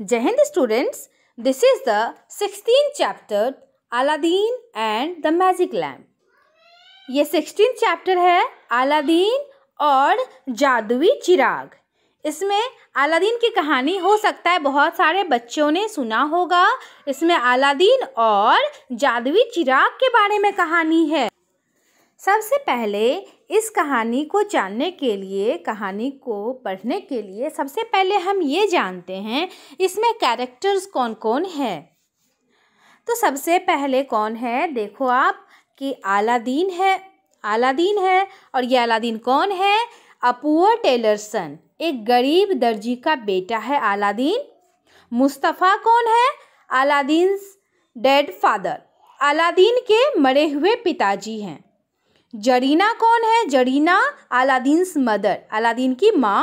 जय हिंद students this is the sixteen chapter Aladdin and the magic lamp ये sixteen chapter है Aladdin और जादुई चिराग इसमें अलादीन की कहानी हो सकता है बहुत सारे बच्चों ने सुना होगा इसमें अलादीन और जादुई चिराग के बारे में कहानी है सबसे पहले इस कहानी को जानने के लिए कहानी को पढ़ने के लिए सबसे पहले हम ये जानते हैं इसमें कैरेक्टर्स कौन कौन है तो सबसे पहले कौन है देखो आप कि आलादीन है आलादीन है और ये आलादीन कौन है अपूर टेलरसन एक गरीब दर्जी का बेटा है आलादीन मुस्तफ़ा कौन है आलादीन डेड फादर आलादीन के मरे हुए पिताजी हैं जरीना कौन है जरीना अलादीन मदर अलादीन की माँ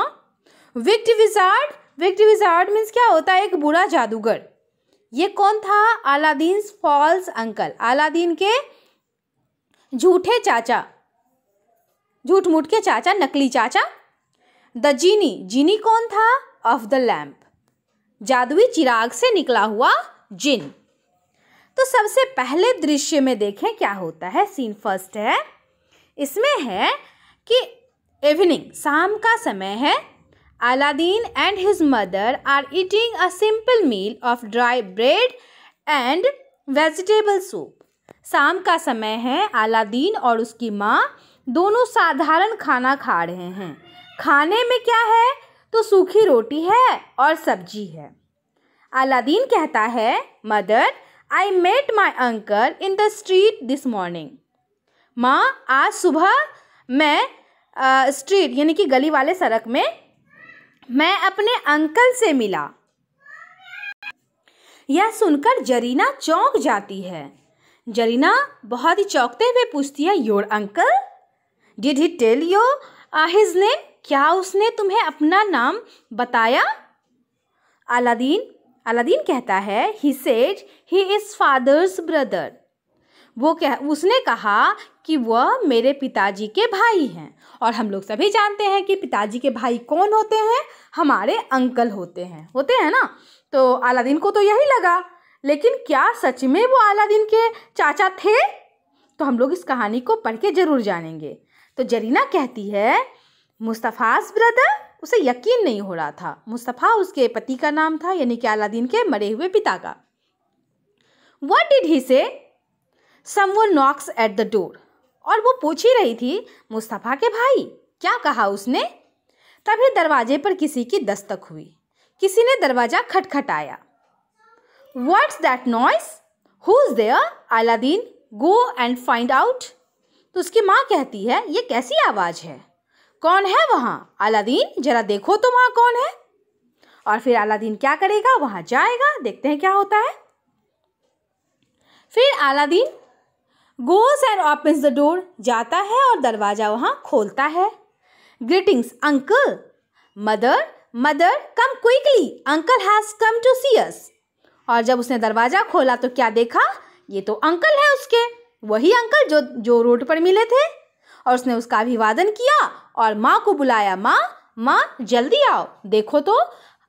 wicked wizard wicked wizard means क्या होता है एक बुरा जादूगर ये कौन था अलादीन फॉल्स अंकल अलादीन के झूठे चाचा झूठ मूठ के चाचा नकली चाचा द जीनी जीनी कौन था ऑफ द लैम्प जादुई चिराग से निकला हुआ जिन तो सबसे पहले दृश्य में देखें क्या होता है सीन फर्स्ट है इसमें है कि इवनिंग शाम का समय है Aladdin and his mother are eating a simple meal of dry bread and vegetable soup शाम का समय है अलादीन और उसकी माँ दोनों साधारण खाना खा रहे हैं खाने में क्या है तो सूखी रोटी है और सब्जी है अलादीन कहता है mother I met my uncle in the street this morning माँ आज सुबह मैं आ, स्ट्रीट यानी कि गली वाले सड़क में मैं अपने अंकल से मिला यह सुनकर जरीना चौंक जाती है जरीना बहुत ही चौंकते हुए पूछती है your uncle did he tell you his name क्या उसने तुम्हें अपना नाम बताया अलादीन अलादीन कहता है he says he is father's brother वो कह उसने कहा कि वह मेरे पिताजी के भाई हैं और हम लोग सभी जानते हैं कि पिताजी के भाई कौन होते हैं हमारे अंकल होते हैं होते हैं ना तो अलादीन को तो यही लगा लेकिन क्या सच में वो अलादीन के चाचा थे तो हम लोग इस कहानी को पढ़ के ज़रूर जानेंगे तो जरीना कहती है मुस्तफ़ाज ब्रदर उसे यकीन नहीं हो रहा था मुस्तफ़ा उसके पति का नाम था यानी कि अलादीन के मरे हुए पिता का what did he say some knocks at the door और वो पूछ ही रही थी मुस्तफ़ा के भाई क्या कहा उसने तभी दरवाजे पर किसी की दस्तक हुई किसी ने दरवाज़ा खटखटाया what's that noise who is there Aladdin go and find out तो उसकी माँ कहती है ये कैसी आवाज़ है कौन है वहाँ अलादीन जरा देखो तो वहाँ कौन है और फिर अलादीन क्या करेगा वहाँ जाएगा देखते हैं क्या होता है फिर Aladdin goes and opens the door जाता है और दरवाज़ा वहाँ खोलता है greetings uncle mother mother come quickly uncle has come to see us और जब उसने दरवाज़ा खोला तो क्या देखा ये तो अंकल है उसके वही अंकल जो जो रोड पर मिले थे और उसने उसका अभिवादन किया और माँ को बुलाया माँ माँ जल्दी आओ देखो तो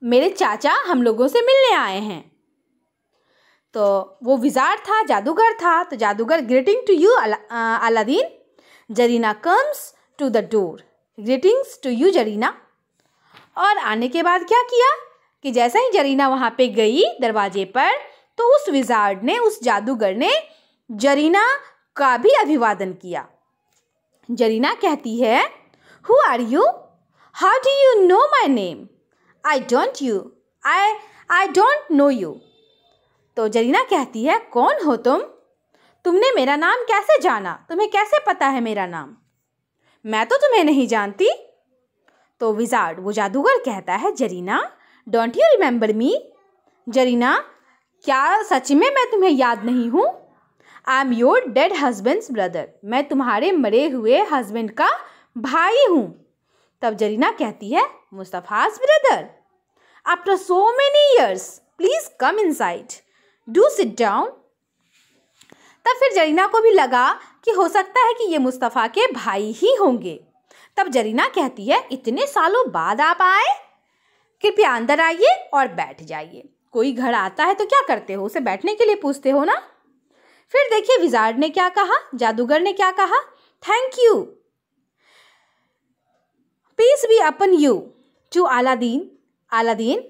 मेरे चाचा हम लोगों से मिलने आए हैं तो वो विजार था जादूगर था तो जादूगर greeting to you Aladdin Zarina comes to the door greetings to you Zarina और आने के बाद क्या किया कि जैसा ही जरीना वहाँ पे गई दरवाजे पर तो उस विजार्ड ने उस जादूगर ने जरीना का भी अभिवादन किया जरीना कहती है who are you how do you know my name I don't you I I don't know you तो जरीना कहती है कौन हो तुम तुमने मेरा नाम कैसे जाना तुम्हें कैसे पता है मेरा नाम मैं तो तुम्हें नहीं जानती तो विजार्ड वो जादूगर कहता है Zarina don't you remember me Zarina क्या सच में मैं तुम्हें याद नहीं हूँ I am your dead husband's brother मैं तुम्हारे मरे हुए हस्बैंड का भाई हूँ तब जरीना कहती है Mustafa's brother after so many years please come inside do sit down तब फिर जरीना को भी लगा कि हो सकता है कि ये मुस्तफ़ा के भाई ही होंगे तब जरीना कहती है इतने सालों बाद आप आए कृपया अंदर आइए और बैठ जाइए कोई घर आता है तो क्या करते हो उसे बैठने के लिए पूछते हो ना फिर देखिए विजार्ड ने क्या कहा जादूगर ने क्या कहा thank you peace be upon you too Aladdin Aladdin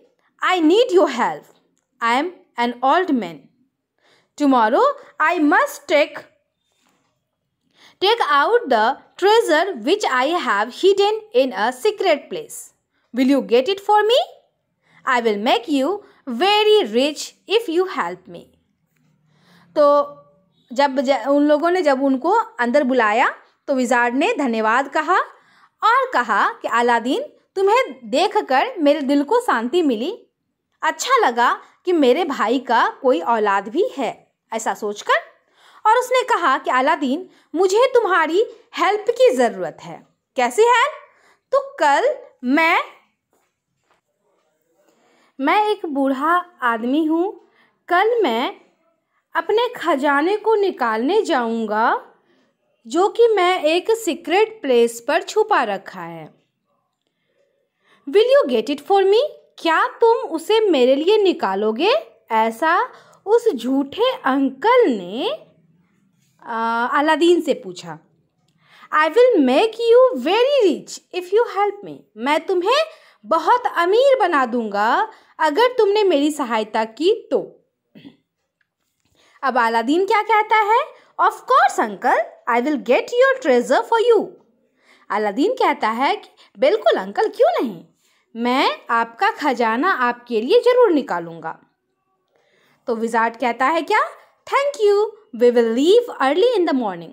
I need your help I am an old man. Tomorrow I must take take out the treasure which I have hidden in a secret place. Will you get it for me? I will make you very rich if you help me. to जब उन लोगों ने जब उनको अंदर बुलाया तो wizard ने धन्यवाद कहा और कहा कि अलादीन तुम्हें देखकर मेरे दिल को शांति मिली अच्छा लगा कि मेरे भाई का कोई औलाद भी है ऐसा सोचकर और उसने कहा कि अलादीन मुझे तुम्हारी हेल्प की ज़रूरत है कैसी है तो कल मैं मैं एक बूढ़ा आदमी हूँ कल मैं अपने खजाने को निकालने जाऊँगा जो कि मैं एक सीक्रेट प्लेस पर छुपा रखा है will you get it for me क्या तुम उसे मेरे लिए निकालोगे ऐसा उस झूठे अंकल ने अलादीन से पूछा I will make you very rich if you help me मैं तुम्हें बहुत अमीर बना दूंगा अगर तुमने मेरी सहायता की तो अब अलादीन क्या कहता है of course uncle I will get your treasure for you Aladdin कहता है कि बिल्कुल अंकल क्यों नहीं मैं आपका खजाना आपके लिए ज़रूर निकालूंगा तो विजार्ड कहता है क्या thank you we will leave early in the morning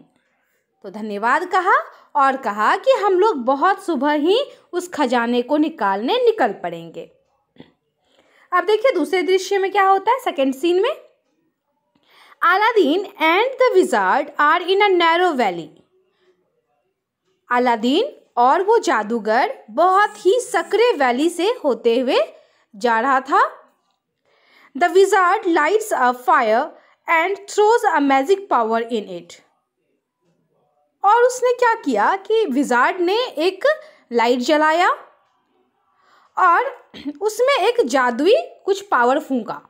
तो धन्यवाद कहा और कहा कि हम लोग बहुत सुबह ही उस खजाने को निकालने निकल पड़ेंगे अब देखिए दूसरे दृश्य में क्या होता है सेकेंड सीन में Aladdin and the wizard are in a narrow valley Aladdin और वो जादूगर बहुत ही सकरे वैली से होते हुए जा रहा था the wizard lights a fire and throws a magic power in it और उसने क्या किया कि विजार्ड ने एक लाइट जलाया और उसमें एक जादुई कुछ पावर फूंका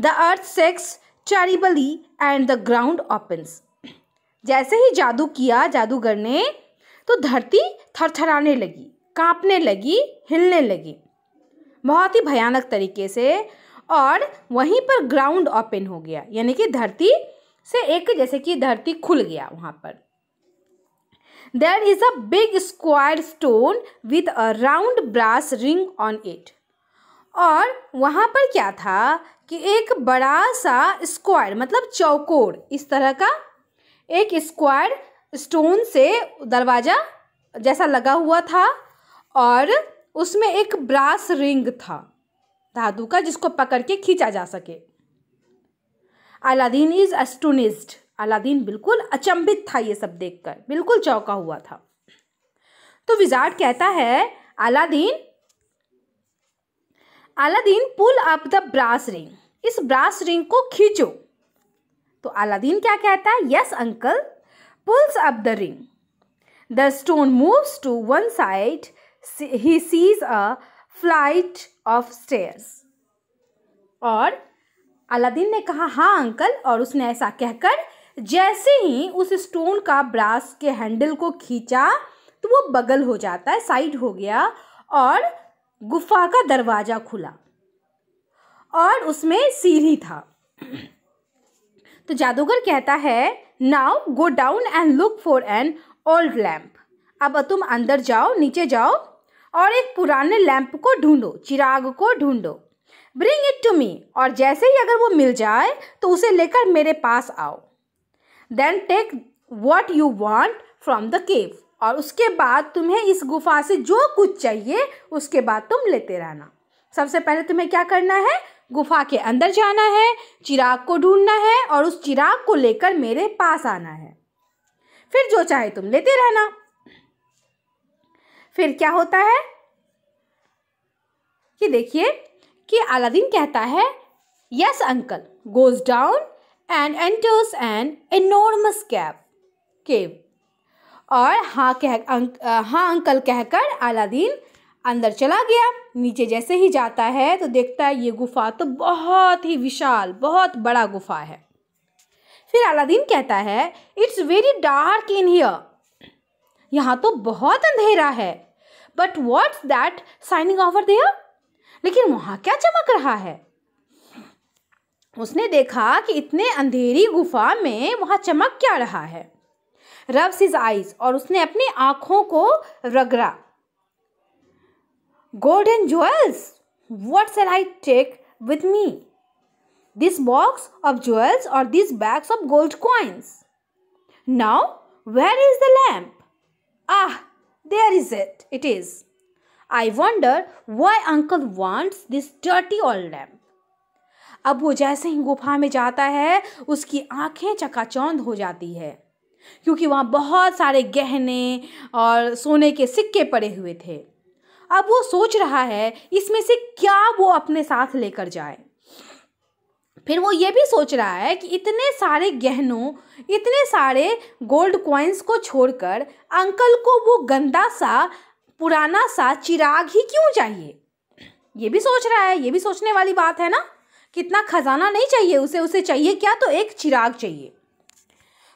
the earth shakes terribly and the ground opens जैसे ही जादू किया जादूगर ने तो धरती थरथराने लगी कांपने लगी हिलने लगी बहुत ही भयानक तरीके से और वहीं पर ग्राउंड ओपन हो गया यानी कि धरती से एक जैसे कि धरती खुल गया वहाँ पर there is a big square stone with a round brass ring on it और वहाँ पर क्या था कि एक बड़ा सा स्क्वायर मतलब चौकोर इस तरह का एक स्क्वायर स्टोन से दरवाज़ा जैसा लगा हुआ था और उसमें एक ब्रास रिंग था धातु का जिसको पकड़ के खींचा जा सके अलादीन इज़ अस्टोनिस्ड अलादीन बिल्कुल अचंभित था ये सब देखकर बिल्कुल चौका हुआ था तो विजार्ड कहता है Aladdin Aladdin pull up the brass ring इस ब्रास रिंग को खींचो तो अलादीन क्या कहता है yes uncle pulls up the ring. The stone moves to one side. He sees a flight of stairs. और अलादीन ने कहा हाँ अंकल और उसने ऐसा कहकर जैसे ही उस स्टोन का ब्रास के हैंडल को खींचा तो वो बगल हो जाता है साइड हो गया और गुफा का दरवाज़ा खुला और उसमें सीढ़ी था तो जादूगर कहता है now go down and look for an old lamp अब तुम अंदर जाओ नीचे जाओ और एक पुराने लैम्प को ढूंढो चिराग को ढूंढो ब्रिंग इट टू मी और जैसे ही अगर वो मिल जाए तो उसे लेकर मेरे पास आओ then take what you want from the cave और उसके बाद तुम्हें इस गुफा से जो कुछ चाहिए उसके बाद तुम लेते रहना सबसे पहले तुम्हें क्या करना है गुफा के अंदर जाना है चिराग को ढूंढना है और उस चिराग को लेकर मेरे पास आना है फिर जो चाहे तुम लेते रहना फिर क्या होता है कि देखिए कि अलादीन कहता है yes uncle goes down and enters an enormous cab cave और हाँ कह अंक, हाँ अंकल कहकर अलादीन अंदर चला गया नीचे जैसे ही जाता है तो देखता है ये गुफा तो बहुत ही विशाल बहुत बड़ा गुफा है फिर अलादीन कहता है it's very dark in here यहाँ तो बहुत अंधेरा है but what's that shining over there लेकिन वहाँ क्या चमक रहा है उसने देखा कि इतने अंधेरी गुफा में वहाँ चमक क्या रहा है रब्स इज आइज और उसने अपनी आँखों को रगड़ा golden jewels. What shall I take with me? This box of jewels or these bags of gold coins? Now, where is the lamp? Ah, there is it. It is. I wonder why uncle wants this dirty old lamp. अब वो जैसे ही गुफा में जाता है उसकी आंखें चकाचौंध हो जाती है क्योंकि वहाँ बहुत सारे गहने और सोने के सिक्के पड़े हुए थे अब वो सोच रहा है इसमें से क्या वो अपने साथ लेकर जाए फिर वो ये भी सोच रहा है कि इतने सारे गहनों इतने सारे गोल्ड कॉइन्स को छोड़कर अंकल को वो गंदा सा पुराना सा चिराग ही क्यों चाहिए ये भी सोच रहा है ये भी सोचने वाली बात है ना कितना खजाना नहीं चाहिए उसे उसे चाहिए क्या तो एक चिराग चाहिए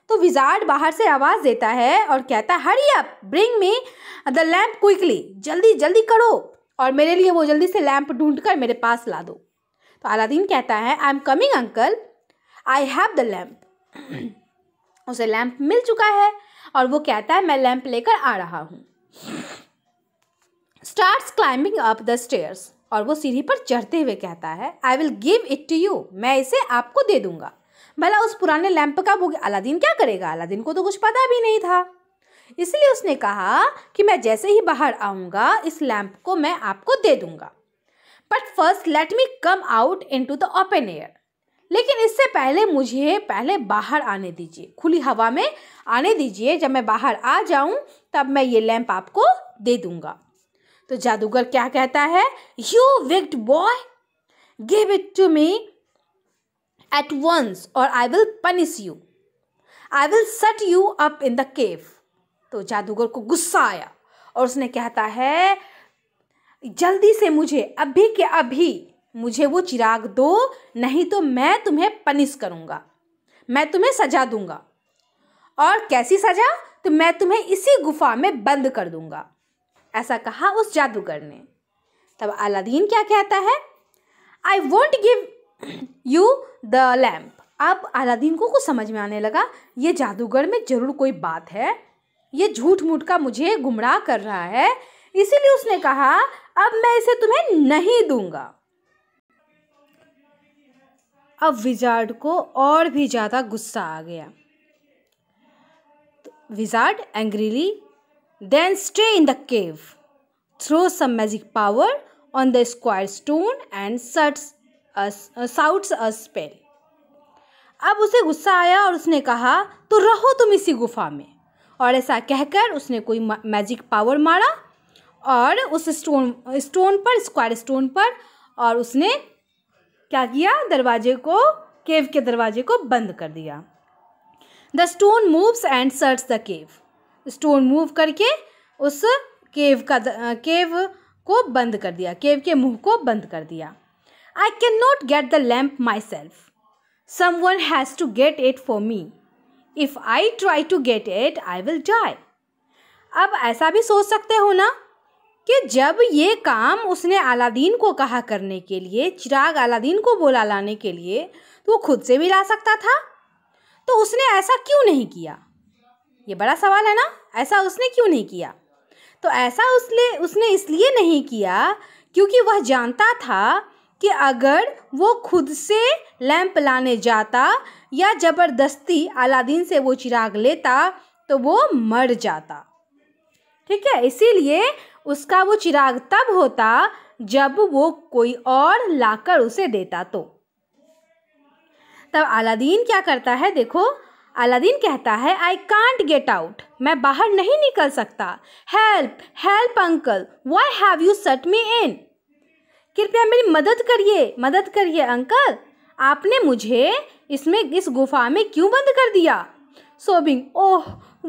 तो विजार्ड बाहर से आवाज़ देता है और कहता है hurry up bring me the lamp quickly जल्दी जल्दी करो और मेरे लिए वो जल्दी से लैम्प ढूंढ कर मेरे पास ला दो तो अलादीन कहता है I am coming uncle I have the lamp उसे लैम्प मिल चुका है और वो कहता है मैं लैम्प लेकर आ रहा हूँ start climbing up the stairs और वो सीढ़ी पर चढ़ते हुए कहता है I will give it to you मैं इसे आपको दे दूंगा भला उस पुराने लैंप का भोग अलादीन क्या करेगा अलादीन को तो कुछ पता भी नहीं था इसलिए उसने कहा कि मैं जैसे ही बाहर आऊँगा इस लैंप को मैं आपको दे दूँगा but first let me come out into the open air लेकिन इससे पहले मुझे पहले बाहर आने दीजिए खुली हवा में आने दीजिए जब मैं बाहर आ जाऊं तब मैं ये लैंप आपको दे दूंगा तो जादूगर क्या कहता है you wicked boy give it to me at once or I will punish you. I will set you up in the cave. तो जादूगर को गुस्सा आया और उसने कहता है जल्दी से मुझे अभी के अभी मुझे वो चिराग दो नहीं तो मैं तुम्हें पनिश करूँगा मैं तुम्हें सजा दूंगा और कैसी सजा तो मैं तुम्हें इसी गुफा में बंद कर दूंगा ऐसा कहा उस जादूगर ने तब अलादीन क्या कहता है I won't give you the lamp अब अलादीन को कुछ समझ में आने लगा ये जादूगर में ज़रूर कोई बात है ये झूठ मूठ का मुझे गुमराह कर रहा है इसीलिए उसने कहा अब मैं इसे तुम्हें नहीं दूंगा अब विजार्ड को और भी ज़्यादा गुस्सा आ गया wizard angrily then stay in the cave throw some magic power on the square stone and shuts shouts a spell अब उसे गुस्सा आया और उसने कहा तो रहो तुम इसी गुफा में और ऐसा कहकर उसने कोई मैजिक पावर मारा और उस स्टोन स्टोन पर स्क्वायर स्टोन पर और उसने क्या किया दरवाजे को केव के दरवाजे को बंद कर दिया the stone moves and search the cave stone move करके उस केव का केव को बंद कर दिया केव के मुंह को बंद कर दिया I cannot get the lamp myself. Someone has to get it for me. If I try to get it, I will die. अब ऐसा भी सोच सकते हो ना कि जब ये काम उसने अलादीन को कहा करने के लिए चिराग अलादीन को बोला लाने के लिए तो वो खुद से भी ला सकता था तो उसने ऐसा क्यों नहीं किया ये बड़ा सवाल है ना ऐसा उसने क्यों नहीं किया तो ऐसा उसने उसने इसलिए नहीं किया क्योंकि वह जानता था कि अगर वो खुद से लैंप लाने जाता या ज़बरदस्ती अलादीन से वो चिराग लेता तो वो मर जाता ठीक है इसीलिए उसका वो चिराग तब होता जब वो कोई और लाकर उसे देता तो तब अलादीन क्या करता है देखो अलादीन कहता है आई कांट गेट आउट मैं बाहर नहीं निकल सकता help help uncle why have you shut me इन कृपया मेरी मदद करिए मदद करिए अंकल आपने मुझे इसमें इस गुफा में क्यों बंद कर दिया सोबिंग ओह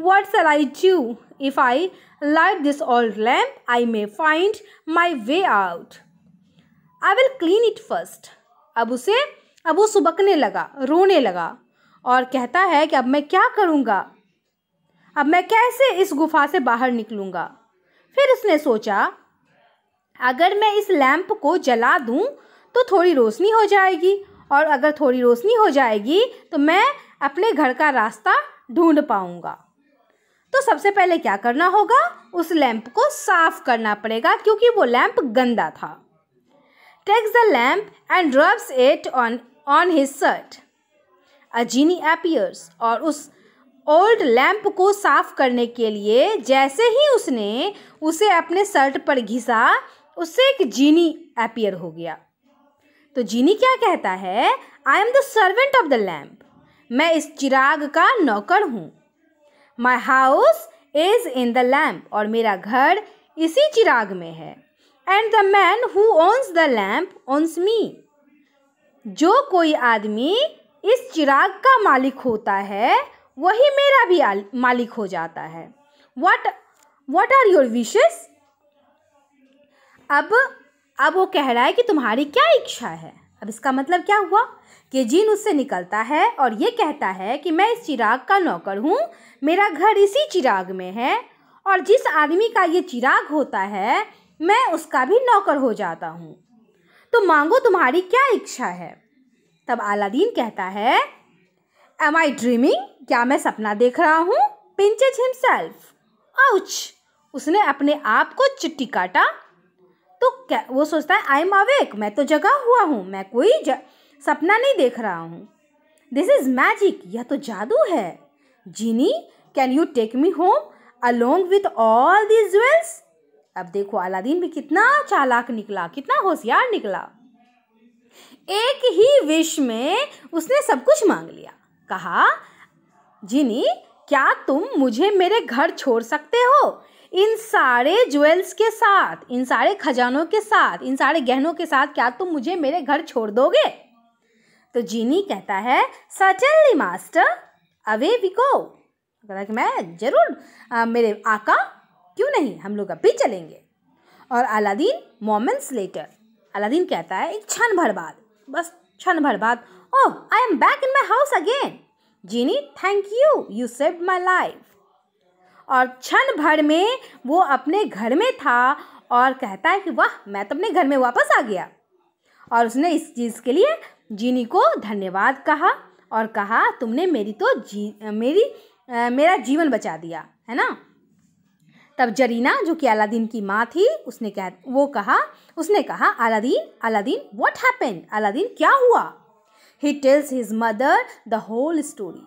what shall I do if I light this old lamp I may find my way out I will clean it first अब उसे अब वो सुबकने लगा रोने लगा और कहता है कि अब मैं क्या करूँगा अब मैं कैसे इस गुफा से बाहर निकलूँगा फिर उसने सोचा अगर मैं इस लैंप को जला दूं तो थोड़ी रोशनी हो जाएगी और अगर थोड़ी रोशनी हो जाएगी तो मैं अपने घर का रास्ता ढूंढ पाऊंगा तो सबसे पहले क्या करना होगा उस लैम्प को साफ करना पड़ेगा क्योंकि वो लैंप गंदा था takes the lamp and rubs it on on his shirt a genie appears और उस ओल्ड लैम्प को साफ करने के लिए जैसे ही उसने उसे अपने शर्ट पर घिसा उससे एक जीनी अपियर हो गया तो जीनी क्या कहता है I am the servant of the lamp मैं इस चिराग का नौकर हूँ my house is in the lamp और मेरा घर इसी चिराग में है and the man who owns the lamp owns me जो कोई आदमी इस चिराग का मालिक होता है वही मेरा भी मालिक हो जाता है what what are your wishes अब अब वो कह रहा है कि तुम्हारी क्या इच्छा है अब इसका मतलब क्या हुआ कि जीन उससे निकलता है और ये कहता है कि मैं इस चिराग का नौकर हूँ मेरा घर इसी चिराग में है और जिस आदमी का ये चिराग होता है मैं उसका भी नौकर हो जाता हूँ तो मांगो तुम्हारी क्या इच्छा है तब अलादीन कहता है एम आई ड्रीमिंग क्या मैं सपना देख रहा हूँ पिंचज हिमसेल्फ आउच उसने अपने आप को चिट्टी काटा तो क्या वो सोचता है आई एम अवेक मैं तो जगा हुआ हूँ मैं कोई सपना नहीं देख रहा हूँ दिस इज़ मैजिक यह तो जादू है genie can you take me home along with all the jewels अब देखो अलादीन भी कितना चालाक निकला कितना होशियार निकला एक ही विश में उसने सब कुछ मांग लिया कहा जिनी क्या तुम मुझे मेरे घर छोड़ सकते हो इन सारे ज्वेल्स के साथ इन सारे खजानों के साथ इन सारे गहनों के साथ क्या तुम मुझे मेरे घर छोड़ दोगे तो जीनी कहता है certainly master away we go कहता कि मैं ज़रूर मेरे आका क्यों नहीं हम लोग अभी चलेंगे और अलादीन मोमेंट्स लेटर अलादीन कहता है एक क्षण भर बाद बस क्षण भर बाद oh I am back in my house again genie thank you you save my life और क्षण भर में वो अपने घर में था और कहता है कि वाह मैं तो अपने घर में वापस आ गया और उसने इस चीज़ के लिए जीनी को धन्यवाद कहा और कहा तुमने मेरी तो जी मेरी आ, मेरा जीवन बचा दिया है ना तब जरीना जो कि अलादीन की माँ थी उसने कह वो कहा उसने कहा Aladdin Aladdin what happened Aladdin क्या हुआ he tells his mother the whole story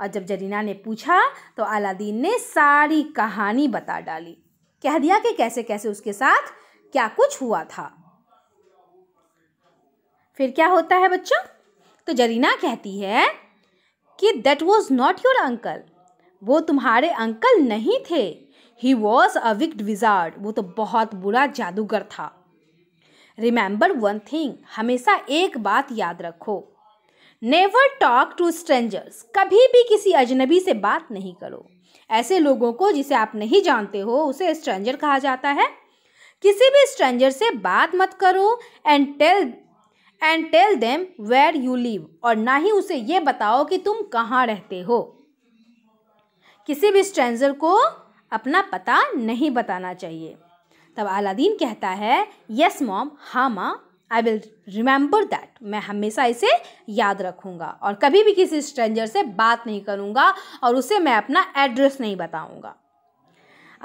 और जब जरीना ने पूछा तो अलादीन ने सारी कहानी बता डाली कह दिया कि कैसे कैसे उसके साथ क्या कुछ हुआ था फिर क्या होता है बच्चों तो जरीना कहती है कि that was not your uncle वो तुम्हारे अंकल नहीं थे he was a wicked wizard वो तो बहुत बुरा जादूगर था रिमेंबर वन थिंग हमेशा एक बात याद रखो नेवर टॉक टू स्ट्रेंजर्स कभी भी किसी अजनबी से बात नहीं करो ऐसे लोगों को जिसे आप नहीं जानते हो उसे स्ट्रेंजर कहा जाता है किसी भी स्ट्रेंजर से बात मत करो and tell and tell them where you live और ना ही उसे ये बताओ कि तुम कहाँ रहते हो किसी भी स्ट्रेंजर को अपना पता नहीं बताना चाहिए तब अलादीन कहता है यस मॉम हाँ माँ आई विल रिमेंबर दैट मैं हमेशा इसे याद रखूँगा और कभी भी किसी स्ट्रेंजर से बात नहीं करूँगा और उसे मैं अपना एड्रेस नहीं बताऊँगा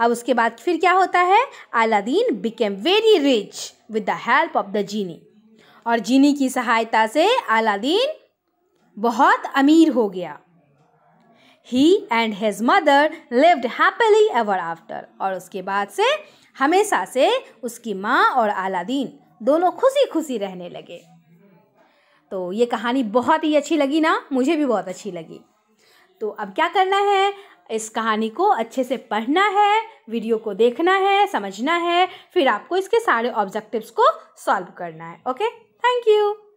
अब उसके बाद फिर क्या होता है Aladdin became very rich with the help of the genie और जीनी की सहायता से अलादीन बहुत अमीर हो गया he and his mother lived happily ever after और उसके बाद से हमेशा से उसकी माँ और अलादीन दोनों खुशी खुशी रहने लगे तो ये कहानी बहुत ही अच्छी लगी ना मुझे भी बहुत अच्छी लगी तो अब क्या करना है इस कहानी को अच्छे से पढ़ना है वीडियो को देखना है समझना है फिर आपको इसके सारे ऑब्जेक्टिव्स को सॉल्व करना है ओके थैंक यू